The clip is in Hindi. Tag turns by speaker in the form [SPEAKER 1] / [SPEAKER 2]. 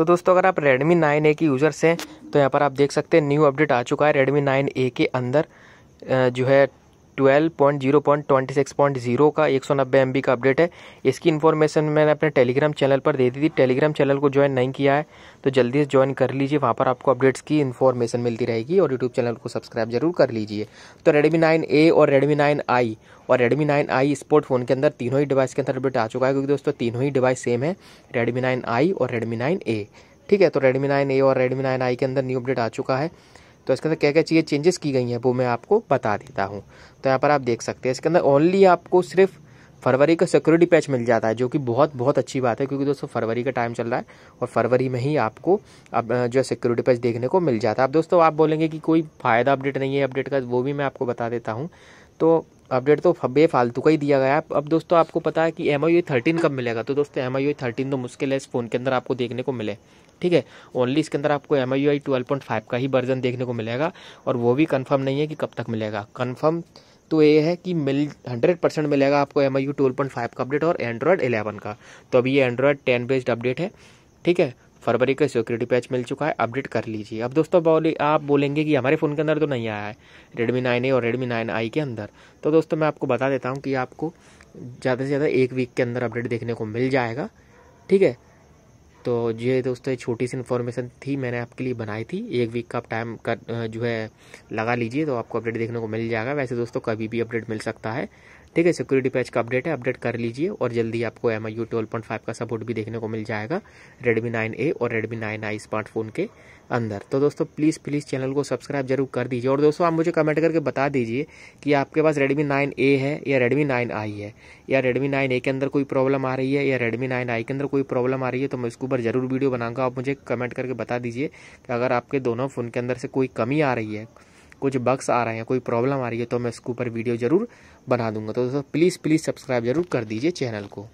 [SPEAKER 1] तो दोस्तों अगर आप Redmi 9A के यूज़र्स हैं तो यहाँ पर आप देख सकते हैं न्यू अपडेट आ चुका है Redmi 9A के अंदर जो है twelve point zero point twenty six point zero का एक सौ नब्बे एम बी का अपडेट है इसकी इन्फॉर्मेशन मैंने अपने टेलीग्राम चैनल पर दे दी थी टेलीग्राम चैनल को ज्वाइन नहीं किया है तो जल्दी से ज्वाइन कर लीजिए वहाँ पर आपको अपडेट्स की इन्फॉर्मेशन मिलती रहेगी और यूट्यूब चैनल को सब्सक्राइब जरूर कर लीजिए तो रेडमी नाइन ए और रेडमी नाइन आई और Redmi nine i sport phone के अंदर तीनों ही डिवाइस के अंदर अपडेट आ चुका है क्योंकि दोस्तों तीनों ही डिवाइस सेम है रेडमी नाइन आई और रेडमी नाइन ए ठीक है तो रेडमी नाइन ए और रेडमी नाइन आई के अंदर न्यू अपडेट आ चुका है तो इसके अंदर क्या क्या चीज़ें चेंजेस की गई हैं वो मैं आपको बता देता हूँ तो यहाँ पर आप देख सकते हैं इसके अंदर ओनली आपको सिर्फ फरवरी का सिक्योरिटी पैच मिल जाता है जो कि बहुत बहुत अच्छी बात है क्योंकि दोस्तों फरवरी का टाइम चल रहा है और फरवरी में ही आपको अब जो है सिक्योरिटी पैच देखने को मिल जाता है अब दोस्तों आप बोलेंगे कि कोई फ़ायदा अपडेट नहीं है अपडेट का वो भी मैं आपको बता देता हूँ तो अपडेट तो बेफालतू का ही दिया गया है अब दोस्तों आपको पता है कि एम आई थर्टीन कब मिलेगा तो दोस्तों एम आई थर्टीन तो मुश्किल है इस फ़ोन के अंदर आपको देखने को मिले ठीक है ओनली इसके अंदर आपको M I I twelve point five का ही वर्जन देखने को मिलेगा और वो भी कन्फर्म नहीं है कि कब तक मिलेगा कन्फर्म तो ये है कि मिल हंड्रेड परसेंट मिलेगा आपको M I U twelve point five का अपडेट और एंड्रॉयड एलेवन का तो अभी ये एंड्रॉयड टेन बेस्ड अपडेट है ठीक है फरवरी का सिक्योरिटी पैच मिल चुका है अपडेट कर लीजिए अब दोस्तों बोले आप बोलेंगे कि हमारे फ़ोन के अंदर तो नहीं आया है रेडमी नाइन ए और रेडमी नाइन आई के अंदर तो दोस्तों मैं आपको बता देता हूँ कि आपको ज़्यादा से ज़्यादा एक वीक के अंदर अपडेट देखने को मिल जाएगा ठीक है तो ये दोस्तों छोटी सी इन्फॉर्मेशन थी मैंने आपके लिए बनाई थी एक वीक का आप टाइम कर जो है लगा लीजिए तो आपको अपडेट देखने को मिल जाएगा वैसे दोस्तों कभी भी अपडेट मिल सकता है ठीक है सिक्योरिटी पैच का अपडेट है अपडेट कर लीजिए और जल्दी आपको M I U twelve point five का सपोर्ट भी देखने को मिल जाएगा रेडमी नाइन ए और रेडमी नाइन आई स्मार्टफोन के अंदर तो दोस्तों प्लीज़ प्लीज़ चैनल को सब्सक्राइब जरूर कर दीजिए और दोस्तों आप मुझे कमेंट करके बता दीजिए कि आपके पास रेडमी नाइन ए है या रेडमी नाइन आई है या रेडमी नाइन ए के अंदर कोई प्रॉब्लम आ रही है या रेडमी नाइन आई के अंदर कोई प्रॉब्लम आ रही है तो मैं इसके ऊपर ज़रूर वीडियो बनाऊंगा आप मुझे कमेंट करके बता दीजिए कि अगर आपके दोनों फ़ोन के अंदर से कोई कमी आ रही है कुछ बक्स आ रहे हैं कोई प्रॉब्लम आ रही है तो मैं इसके ऊपर वीडियो ज़रूर बना दूंगा तो दोस्तों प्लीज़ प्लीज़ सब्सक्राइब जरूर कर दीजिए चैनल को